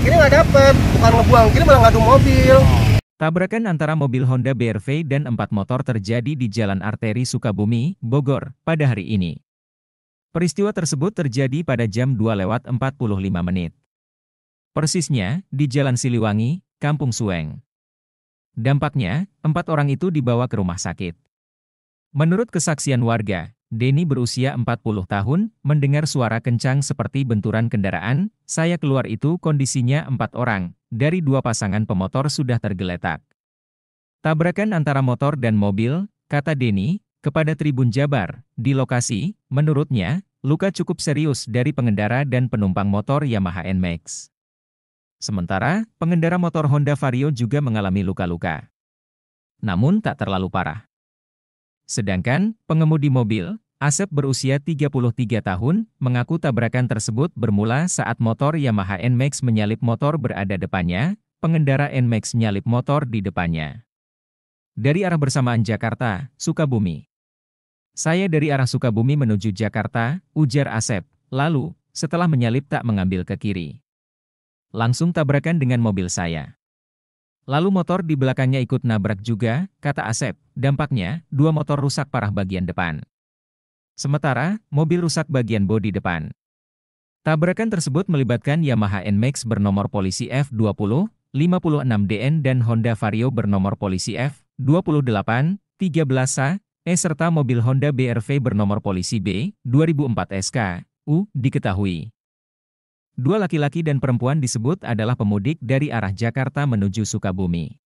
narik nggak dapet bukan ngebuang gini malah ngadu mobil Tabrakan antara mobil Honda BRV dan empat motor terjadi di Jalan Arteri Sukabumi, Bogor, pada hari ini. Peristiwa tersebut terjadi pada jam 2 lewat 45 menit. Persisnya, di Jalan Siliwangi, Kampung Sueng. Dampaknya, empat orang itu dibawa ke rumah sakit. Menurut kesaksian warga, Denny berusia 40 tahun, mendengar suara kencang seperti benturan kendaraan, saya keluar itu kondisinya empat orang, dari dua pasangan pemotor sudah tergeletak. Tabrakan antara motor dan mobil, kata Denny, kepada Tribun Jabar, di lokasi, menurutnya, luka cukup serius dari pengendara dan penumpang motor Yamaha NMAX. Sementara, pengendara motor Honda Vario juga mengalami luka-luka. Namun tak terlalu parah. Sedangkan, pengemudi mobil, Asep berusia 33 tahun, mengaku tabrakan tersebut bermula saat motor Yamaha NMAX menyalip motor berada depannya, pengendara NMAX menyalip motor di depannya. Dari arah bersamaan Jakarta, Sukabumi. Saya dari arah Sukabumi menuju Jakarta, ujar Asep, lalu, setelah menyalip tak mengambil ke kiri. Langsung tabrakan dengan mobil saya. Lalu motor di belakangnya ikut nabrak juga, kata Asep. Dampaknya, dua motor rusak parah bagian depan. Sementara, mobil rusak bagian bodi depan. Tabrakan tersebut melibatkan Yamaha NMAX bernomor polisi F20, 56DN dan Honda Vario bernomor polisi F28, 13A, E serta mobil Honda BRV bernomor polisi B, 2004 SK, U, diketahui. Dua laki-laki dan perempuan disebut adalah pemudik dari arah Jakarta menuju Sukabumi.